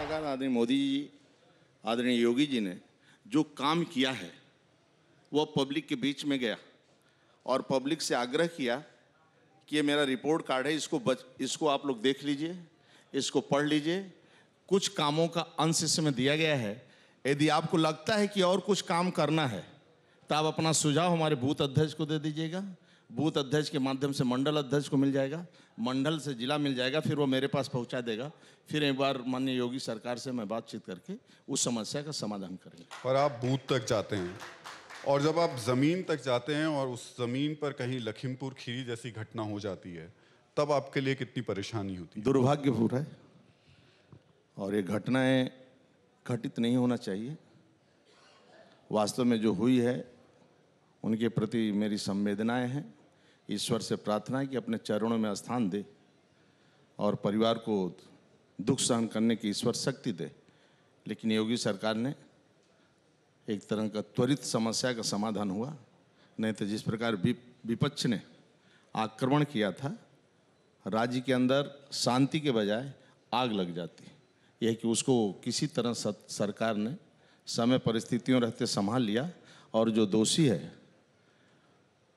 सरकार आदरणीय मोदी जी आदरणीय योगी जी ने जो काम किया है वह पब्लिक के बीच में गया और पब्लिक से आग्रह किया कि ये मेरा रिपोर्ट कार्ड है इसको बच इसको आप लोग देख लीजिए इसको पढ़ लीजिए कुछ कामों का अंश इसमें दिया गया है यदि आपको लगता है कि और कुछ काम करना है तो आप अपना सुझाव हमारे बूथ अध्यक्ष को दे दीजिएगा बूथ अध्यक्ष के माध्यम से मंडल अध्यक्ष को मिल जाएगा मंडल से जिला मिल जाएगा फिर वो मेरे पास पहुंचा देगा फिर एक बार माननीय योगी सरकार से मैं बातचीत करके उस समस्या का समाधान करेंगे और आप बूथ तक जाते हैं और जब आप ज़मीन तक जाते हैं और उस ज़मीन पर कहीं लखीमपुर खीरी जैसी घटना हो जाती है तब आपके लिए कितनी परेशानी होती है दुर्भाग्यपूर्ण है और ये घटनाएं घटित नहीं होना चाहिए वास्तव में जो हुई है उनके प्रति मेरी संवेदनाएं हैं ईश्वर से प्रार्थना है कि अपने चरणों में स्थान दे और परिवार को दुख सहन करने की ईश्वर शक्ति दे लेकिन योगी सरकार ने एक तरह का त्वरित समस्या का समाधान हुआ नहीं तो जिस प्रकार विपक्ष ने आक्रमण किया था राज्य के अंदर शांति के बजाय आग लग जाती यह कि उसको किसी तरह सरकार ने समय परिस्थितियों रहते संभाल लिया और जो दोषी है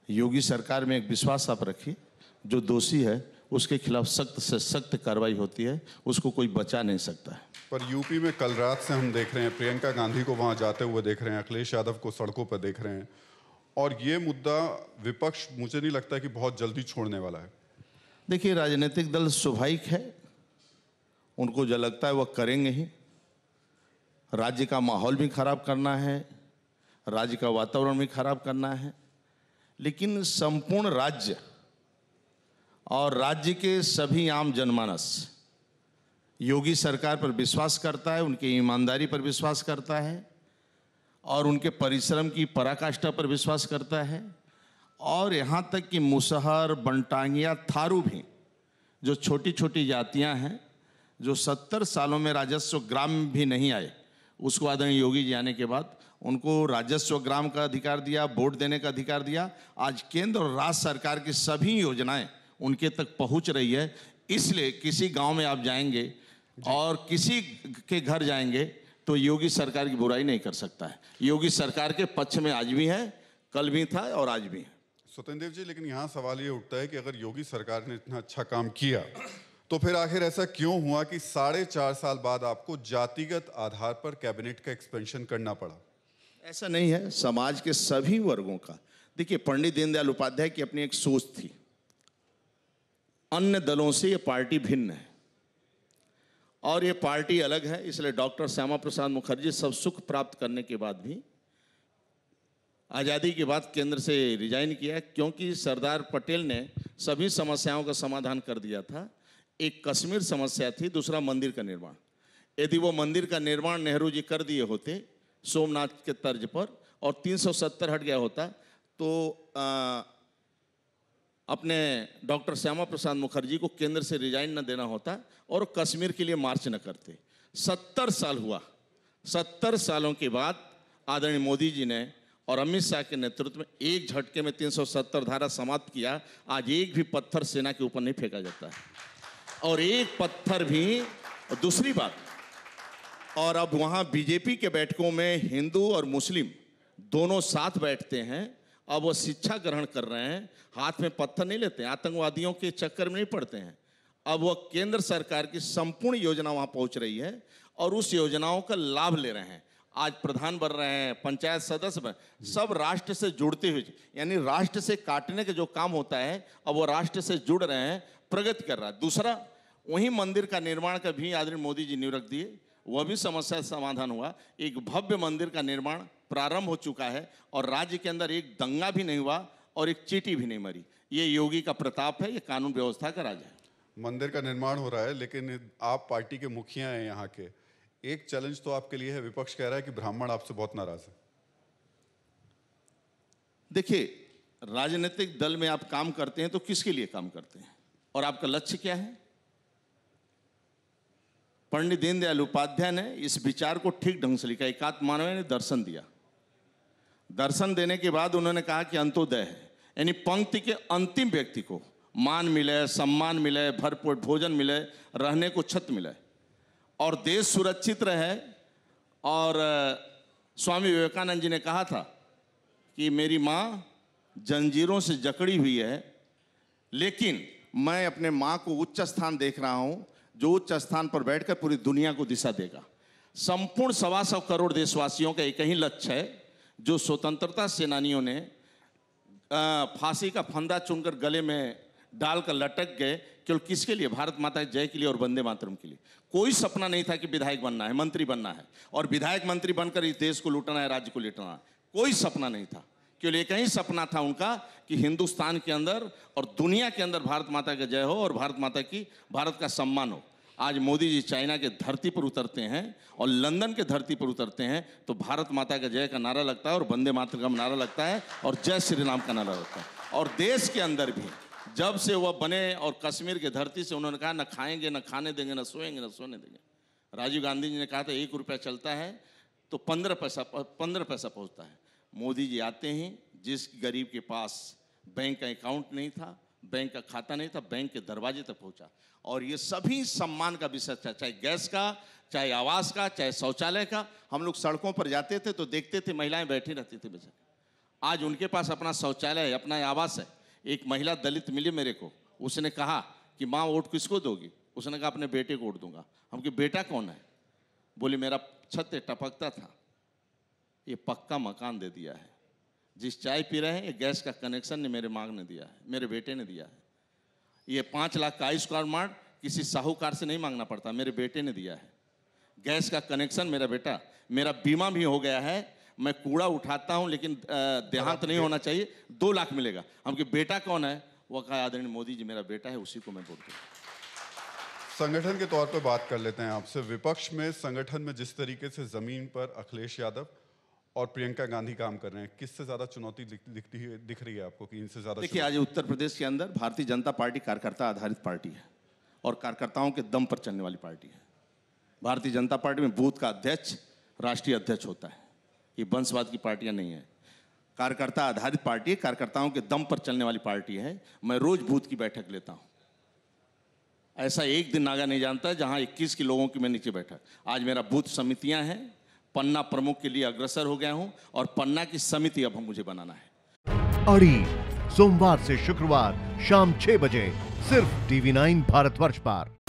योगी सरकार में एक विश्वास आप रखिए जो दोषी है उसके खिलाफ सख्त से सख्त कार्रवाई होती है उसको कोई बचा नहीं सकता है पर यूपी में कल रात से हम देख रहे हैं प्रियंका गांधी को वहां जाते हुए देख रहे हैं अखिलेश यादव को सड़कों पर देख रहे हैं और ये मुद्दा विपक्ष मुझे नहीं लगता कि बहुत जल्दी छोड़ने वाला है देखिए राजनीतिक दल स्वाभाविक है उनको जो लगता है वह करेंगे ही राज्य का माहौल भी खराब करना है राज्य का वातावरण भी खराब करना है लेकिन संपूर्ण राज्य और राज्य के सभी आम जनमानस योगी सरकार पर विश्वास करता है उनकी ईमानदारी पर विश्वास करता है और उनके परिश्रम की पराकाष्ठा पर विश्वास करता है और यहाँ तक कि मुसहर बंटांगिया थारू भी जो छोटी छोटी जातियाँ हैं जो सत्तर सालों में राजस्व ग्राम भी नहीं आए उसको आदरणीय योगी जी आने के बाद उनको राजस्व ग्राम का अधिकार दिया वोट देने का अधिकार दिया आज केंद्र और राज्य सरकार की सभी योजनाएं उनके तक पहुंच रही है इसलिए किसी गांव में आप जाएंगे और किसी के घर जाएंगे तो योगी सरकार की बुराई नहीं कर सकता है योगी सरकार के पक्ष में आज भी है कल भी था और आज भी है स्वतंत्र जी लेकिन यहाँ सवाल ये उठता है कि अगर योगी सरकार ने इतना अच्छा काम किया तो फिर आखिर ऐसा क्यों हुआ कि साढ़े चार साल बाद आपको जातिगत आधार पर कैबिनेट का एक्सपेंशन करना पड़ा ऐसा नहीं है समाज के सभी वर्गों का देखिए पंडित दीनदयाल उपाध्याय की अपनी एक सोच थी अन्य दलों से ये पार्टी भिन्न है और ये पार्टी अलग है इसलिए डॉक्टर श्यामा प्रसाद मुखर्जी सब सुख प्राप्त करने के बाद भी आज़ादी के बाद केंद्र से रिजाइन किया क्योंकि सरदार पटेल ने सभी समस्याओं का समाधान कर दिया था एक कश्मीर समस्या थी दूसरा मंदिर का निर्माण यदि वो मंदिर का निर्माण नेहरू जी कर दिए होते सोमनाथ के तर्ज पर और 370 हट गया होता तो आ, अपने डॉक्टर श्यामा प्रसाद मुखर्जी को केंद्र से रिजाइन न देना होता और कश्मीर के लिए मार्च न करते सत्तर साल हुआ सत्तर सालों के बाद आदरणीय मोदी जी ने और अमित शाह के नेतृत्व में एक झटके में 370 धारा समाप्त किया आज एक भी पत्थर सेना के ऊपर नहीं फेंका जाता है और एक पत्थर भी दूसरी बात और अब वहाँ बीजेपी के बैठकों में हिंदू और मुस्लिम दोनों साथ बैठते हैं अब वो शिक्षा ग्रहण कर रहे हैं हाथ में पत्थर नहीं लेते आतंकवादियों के चक्कर में नहीं पड़ते हैं अब वह केंद्र सरकार की संपूर्ण योजना वहाँ पहुँच रही है और उस योजनाओं का लाभ ले रहे हैं आज प्रधान बन रहे हैं पंचायत सदस्य बन सब राष्ट्र से जुड़ते हुए यानी राष्ट्र से काटने का जो काम होता है अब वो राष्ट्र से जुड़ रहे हैं प्रगति कर रहा है दूसरा वहीं मंदिर का निर्माण का भी आदरणीय मोदी जी नियुक्त दिए वह भी समस्या समाधान हुआ एक भव्य मंदिर का निर्माण प्रारंभ हो चुका है और राज्य के अंदर एक दंगा भी नहीं हुआ और एक चीटी भी नहीं मरी ये योगी का प्रताप है ये कानून व्यवस्था का राज है मंदिर का निर्माण हो रहा है लेकिन आप पार्टी के मुखिया हैं यहाँ के एक चैलेंज तो आपके लिए है विपक्ष कह रहा है कि ब्राह्मण आपसे बहुत नाराज है देखिए राजनीतिक दल में आप काम करते हैं तो किसके लिए काम करते हैं और आपका लक्ष्य क्या है पंडित दीनदयाल उपाध्याय ने इस विचार को ठीक ढंग से लिखा एकात्म मानव ने दर्शन दिया दर्शन देने के बाद उन्होंने कहा कि अंतोदय है यानी पंक्ति के अंतिम व्यक्ति को मान मिले सम्मान मिले भरपूर भोजन मिले रहने को छत मिले और देश सुरक्षित रहे और स्वामी विवेकानंद जी ने कहा था कि मेरी माँ जंजीरों से जकड़ी हुई है लेकिन मैं अपने माँ को उच्च स्थान देख रहा हूँ जो उच्च स्थान पर बैठकर पूरी दुनिया को दिशा देगा संपूर्ण सवा सौ करोड़ देशवासियों का एक ही लक्ष्य है जो स्वतंत्रता सेनानियों ने फांसी का फंदा चुनकर गले में डालकर लटक गए केवल किसके लिए भारत माता जय के लिए और वंदे मातरम के लिए कोई सपना नहीं था कि विधायक बनना है मंत्री बनना है और विधायक मंत्री बनकर इस देश को लूटना है राज्य को लूटना है कोई सपना नहीं था केवल एक ही सपना था उनका कि हिंदुस्तान के अंदर और दुनिया के अंदर भारत माता का जय हो और भारत माता की भारत का सम्मान हो आज मोदी जी चाइना के धरती पर उतरते हैं और लंदन के धरती पर उतरते हैं तो भारत माता का जय का नारा लगता है और वंदे मातृ का नारा लगता है और जय श्री राम का नारा लगता है और देश के अंदर भी जब से वह बने और कश्मीर के धरती से उन्होंने कहा ना खाएंगे ना खाने देंगे ना सोएंगे ना सोने देंगे राजीव गांधी जी ने कहा था तो एक रुपया चलता है तो पंद्रह पैसा पंद्रह पैसा पहुँचता है मोदी जी आते हैं जिस गरीब के पास बैंक का अकाउंट नहीं था बैंक का खाता नहीं था बैंक के दरवाजे तक पहुंचा और ये सभी सम्मान का विषय था चाहे गैस का चाहे आवास का चाहे शौचालय का हम लोग सड़कों पर जाते थे तो देखते थे महिलाएं बैठी रहती थी बेचारे आज उनके पास अपना शौचालय है अपना आवास है एक महिला दलित मिली मेरे को उसने कहा कि माँ वोट किसको दोगी उसने कहा अपने बेटे को वोट दूंगा हम कि बेटा कौन है बोली मेरा छत टपकता था ये पक्का मकान दे दिया है जिस चाय पी रहे हैं ये गैस का कनेक्शन ने मेरे मांग ने दिया है मेरे बेटे ने दिया है ये पाँच लाख का आयुष मार्ड किसी साहूकार से नहीं मांगना पड़ता मेरे बेटे ने दिया है गैस का कनेक्शन मेरा बेटा मेरा बीमा भी हो गया है मैं कूड़ा उठाता हूँ लेकिन देहांत नहीं होना चाहिए दो लाख मिलेगा हम कि बेटा कौन है वह कहा आदरणीय मोदी जी मेरा बेटा है उसी को मैं बोलता हूँ संगठन के तौर पर बात कर लेते हैं आपसे विपक्ष में संगठन में जिस तरीके से ज़मीन पर अखिलेश यादव और प्रियंका गांधी काम कर रहे हैं किससे ज्यादा चुनौती दिखती है दिख रही है आपको कि इनसे ज्यादा देखिए आज उत्तर प्रदेश के अंदर भारतीय जनता पार्टी कार्यकर्ता आधारित पार्टी है और कार्यकर्ताओं के दम पर चलने वाली पार्टी है भारतीय जनता पार्टी में बूथ का अध्यक्ष राष्ट्रीय अध्यक्ष होता है ये वंशवाद की पार्टियां नहीं है कार्यकर्ता आधारित पार्टी कार्यकर्ताओं के दम पर चलने वाली पार्टी है मैं रोज बूथ की बैठक लेता हूँ ऐसा एक दिन नागा नहीं जानता जहाँ इक्कीस के लोगों की मैं नीचे बैठा आज मेरा बूथ समितियाँ हैं पन्ना प्रमुख के लिए अग्रसर हो गया हूं और पन्ना की समिति अब मुझे बनाना है अड़ी सोमवार से शुक्रवार शाम छह बजे सिर्फ टीवी नाइन भारतवर्ष पर